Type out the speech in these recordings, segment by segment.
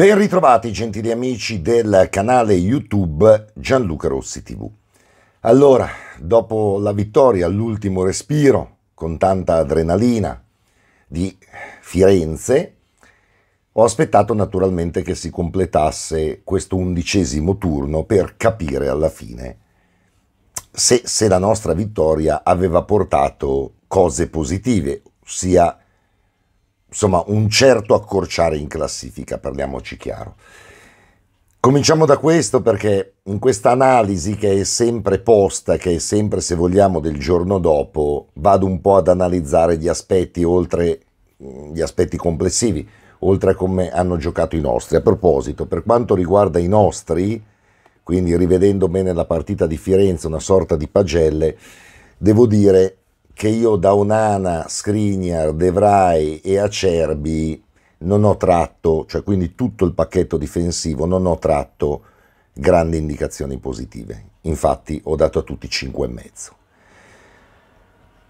Ben ritrovati gentili amici del canale YouTube Gianluca Rossi TV. Allora, dopo la vittoria all'ultimo respiro, con tanta adrenalina, di Firenze, ho aspettato naturalmente che si completasse questo undicesimo turno per capire alla fine se, se la nostra vittoria aveva portato cose positive, ossia insomma un certo accorciare in classifica, parliamoci chiaro. Cominciamo da questo perché in questa analisi che è sempre posta, che è sempre se vogliamo del giorno dopo, vado un po' ad analizzare gli aspetti, oltre, mm, gli aspetti complessivi, oltre a come hanno giocato i nostri. A proposito, per quanto riguarda i nostri, quindi rivedendo bene la partita di Firenze, una sorta di pagelle, devo dire che io da Onana, Skriniar, De e Acerbi non ho tratto, cioè quindi tutto il pacchetto difensivo, non ho tratto grandi indicazioni positive. Infatti ho dato a tutti 5,5.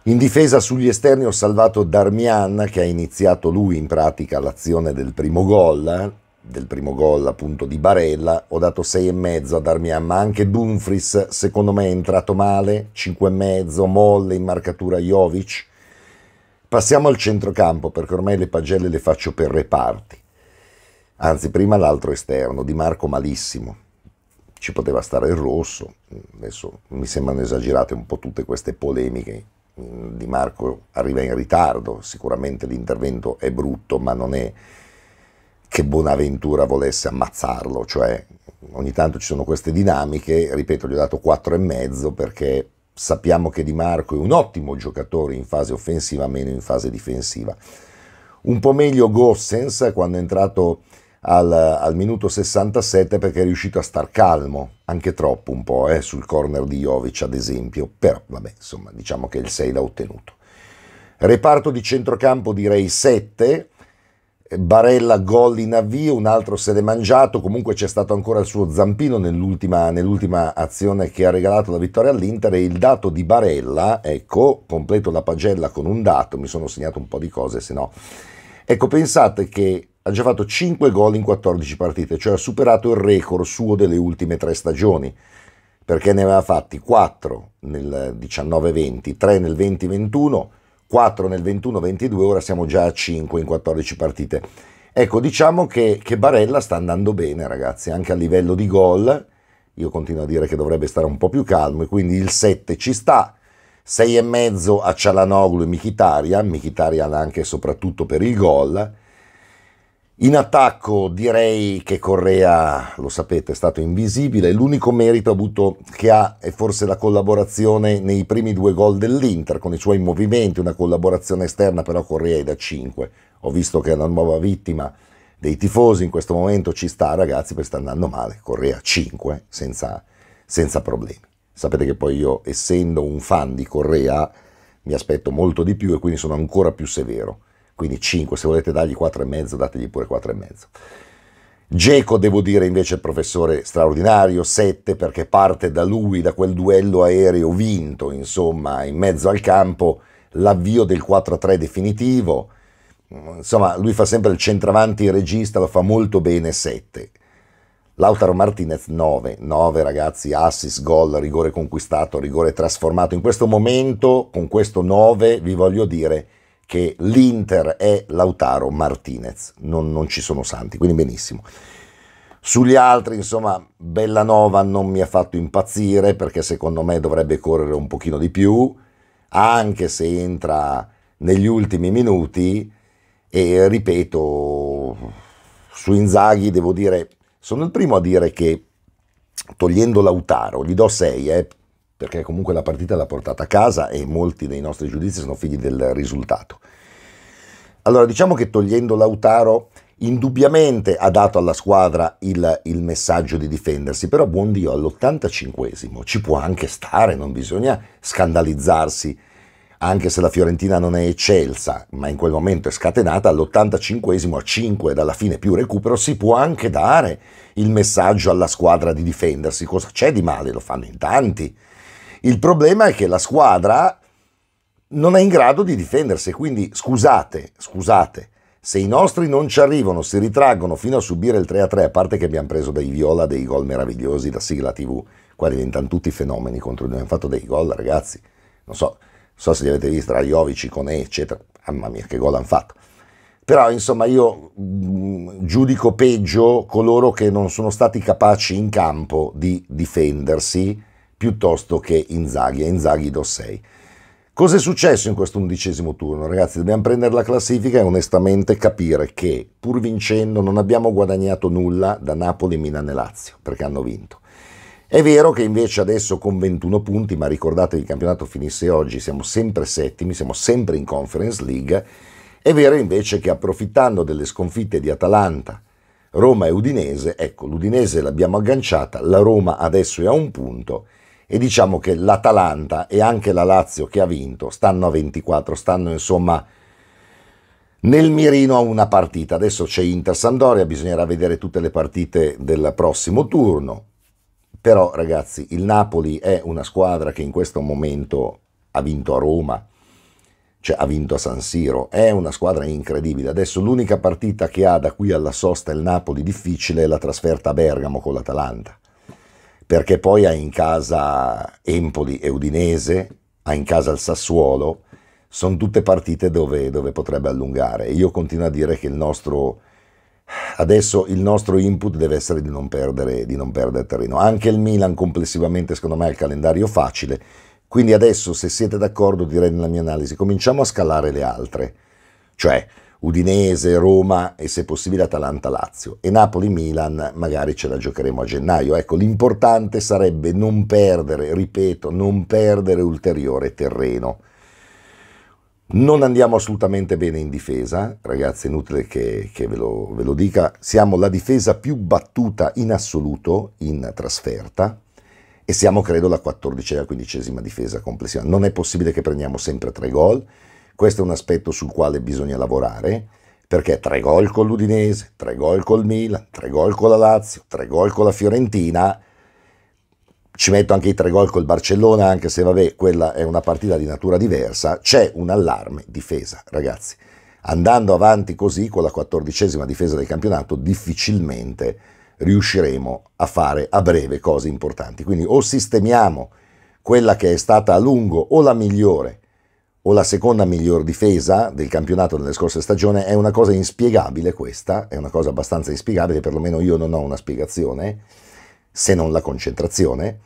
In difesa sugli esterni ho salvato Darmian che ha iniziato lui in pratica l'azione del primo gol del primo gol appunto di Barella, ho dato 6,5 a Darmian, ma anche Dumfries secondo me è entrato male, 5,5, molle in marcatura Jovic. Passiamo al centrocampo perché ormai le pagelle le faccio per reparti. Anzi, prima l'altro esterno, Di Marco malissimo. Ci poteva stare il rosso, adesso mi sembrano esagerate un po' tutte queste polemiche. Di Marco arriva in ritardo, sicuramente l'intervento è brutto, ma non è che Bonaventura volesse ammazzarlo, cioè ogni tanto ci sono queste dinamiche, ripeto gli ho dato 4,5 perché sappiamo che Di Marco è un ottimo giocatore in fase offensiva, meno in fase difensiva. Un po' meglio Gossens quando è entrato al, al minuto 67 perché è riuscito a star calmo, anche troppo un po', eh, sul corner di Jovic ad esempio, però vabbè insomma diciamo che il 6 l'ha ottenuto. Reparto di centrocampo direi 7, Barella gol in avvio, un altro se l'è mangiato, comunque c'è stato ancora il suo zampino nell'ultima, nell'ultima, azione che ha regalato la vittoria all'Inter e il dato di Barella, ecco, completo la pagella con un dato, mi sono segnato un po' di cose, se no. Ecco, pensate che ha già fatto 5 gol in 14 partite, cioè ha superato il record suo delle ultime tre stagioni, perché ne aveva fatti 4 nel 19-20, 3 nel 20-21 4 nel 21-22, ora siamo già a 5 in 14 partite. Ecco, diciamo che, che Barella sta andando bene, ragazzi, anche a livello di gol. Io continuo a dire che dovrebbe stare un po' più calmo e quindi il 7 ci sta. 6,5 a Cialanoglu e Michitaria, Michitaria anche e soprattutto per il gol. In attacco direi che Correa, lo sapete, è stato invisibile. L'unico merito avuto che ha è forse la collaborazione nei primi due gol dell'Inter con i suoi movimenti, una collaborazione esterna, però Correa è da 5. Ho visto che è una nuova vittima dei tifosi in questo momento, ci sta ragazzi perché sta andando male. Correa 5 senza, senza problemi. Sapete che poi io essendo un fan di Correa mi aspetto molto di più e quindi sono ancora più severo quindi 5, se volete dargli 4,5 dategli pure 4,5. Geco devo dire invece professore straordinario, 7 perché parte da lui, da quel duello aereo vinto, insomma, in mezzo al campo, l'avvio del 4-3 definitivo. Insomma, lui fa sempre il centravanti il regista, lo fa molto bene, 7. Lautaro Martinez 9, 9 ragazzi, assist, gol, rigore conquistato, rigore trasformato. In questo momento, con questo 9, vi voglio dire che l'Inter è Lautaro Martinez, non, non ci sono santi, quindi benissimo. Sugli altri, insomma, Bellanova non mi ha fatto impazzire perché secondo me dovrebbe correre un pochino di più, anche se entra negli ultimi minuti e ripeto, su Inzaghi devo dire, sono il primo a dire che togliendo Lautaro, gli do 6, eh, perché comunque la partita l'ha portata a casa e molti dei nostri giudizi sono figli del risultato. Allora diciamo che togliendo Lautaro indubbiamente ha dato alla squadra il, il messaggio di difendersi, però buon Dio all'85esimo ci può anche stare, non bisogna scandalizzarsi, anche se la Fiorentina non è eccelsa, ma in quel momento è scatenata, all'85esimo a 5 dalla fine più recupero si può anche dare il messaggio alla squadra di difendersi, cosa c'è di male? Lo fanno in tanti il problema è che la squadra non è in grado di difendersi, quindi scusate, scusate, se i nostri non ci arrivano, si ritraggono fino a subire il 3-3, a parte che abbiamo preso dai Viola dei gol meravigliosi da sigla TV, qua diventano tutti fenomeni contro noi, abbiamo fatto dei gol ragazzi, non so, so se li avete visti, tra Jovici, Cone, eccetera, mamma mia che gol hanno fatto. Però insomma io mm, giudico peggio coloro che non sono stati capaci in campo di difendersi, piuttosto che Inzaghi, a Inzaghi do 6. Cos'è successo in questo undicesimo turno? Ragazzi, dobbiamo prendere la classifica e onestamente capire che, pur vincendo, non abbiamo guadagnato nulla da Napoli, Milan e Lazio, perché hanno vinto. È vero che invece adesso con 21 punti, ma ricordate che il campionato finisse oggi, siamo sempre settimi, siamo sempre in Conference League. È vero invece che approfittando delle sconfitte di Atalanta, Roma e Udinese, ecco, l'Udinese l'abbiamo agganciata, la Roma adesso è a un punto e diciamo che l'Atalanta e anche la Lazio che ha vinto stanno a 24, stanno insomma nel mirino a una partita. Adesso c'è Inter-Sandoria, bisognerà vedere tutte le partite del prossimo turno. Però ragazzi, il Napoli è una squadra che in questo momento ha vinto a Roma, cioè ha vinto a San Siro, è una squadra incredibile. Adesso l'unica partita che ha da qui alla sosta il Napoli difficile è la trasferta a Bergamo con l'Atalanta perché poi ha in casa Empoli e Udinese, ha in casa il Sassuolo, sono tutte partite dove, dove potrebbe allungare. E io continuo a dire che il nostro, adesso il nostro input deve essere di non, perdere, di non perdere terreno. Anche il Milan complessivamente secondo me ha il calendario facile, quindi adesso se siete d'accordo direi nella mia analisi cominciamo a scalare le altre, cioè Udinese, Roma e se possibile Atalanta-Lazio e Napoli-Milan magari ce la giocheremo a gennaio. Ecco, l'importante sarebbe non perdere, ripeto, non perdere ulteriore terreno. Non andiamo assolutamente bene in difesa, ragazzi, inutile che, che ve, lo, ve lo dica, siamo la difesa più battuta in assoluto in trasferta e siamo credo la 14 e la 15 difesa complessiva. Non è possibile che prendiamo sempre tre gol questo è un aspetto sul quale bisogna lavorare, perché tre gol con l'Udinese, tre gol col Milan, tre gol con la Lazio, tre gol con la Fiorentina, ci metto anche i tre gol col Barcellona, anche se vabbè, quella è una partita di natura diversa, c'è un allarme difesa, ragazzi. Andando avanti così con la quattordicesima difesa del campionato, difficilmente riusciremo a fare a breve cose importanti. Quindi o sistemiamo quella che è stata a lungo o la migliore o la seconda miglior difesa del campionato delle scorse stagioni, è una cosa inspiegabile questa, è una cosa abbastanza inspiegabile, perlomeno io non ho una spiegazione, se non la concentrazione,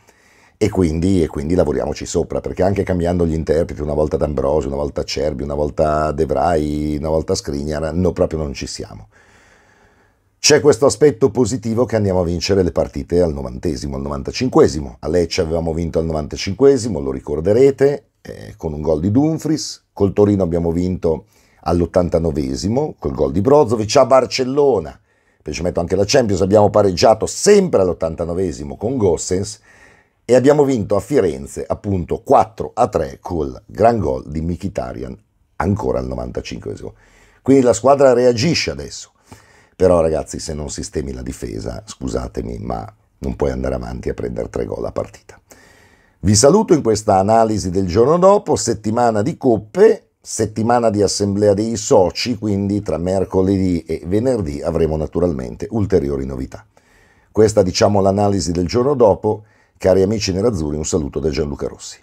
e quindi, e quindi lavoriamoci sopra, perché anche cambiando gli interpreti, una volta D'Ambrosio, una volta Cerbi, una volta De Vrij, una volta Skriniar, no, proprio non ci siamo. C'è questo aspetto positivo che andiamo a vincere le partite al 90 al 95 A Lecce avevamo vinto al 95 lo ricorderete, eh, con un gol di Dumfries, col Torino abbiamo vinto all89 col gol di Brozovic, a Barcellona, poi ci metto anche la Champions, abbiamo pareggiato sempre all89 con Gossens e abbiamo vinto a Firenze appunto 4 a 3 col gran gol di Mkhitaryan ancora al 95 Quindi la squadra reagisce adesso. Però ragazzi, se non sistemi la difesa, scusatemi, ma non puoi andare avanti a prendere tre gol a partita. Vi saluto in questa analisi del giorno dopo, settimana di coppe, settimana di assemblea dei soci, quindi tra mercoledì e venerdì avremo naturalmente ulteriori novità. Questa diciamo l'analisi del giorno dopo. Cari amici nerazzurri, un saluto da Gianluca Rossi.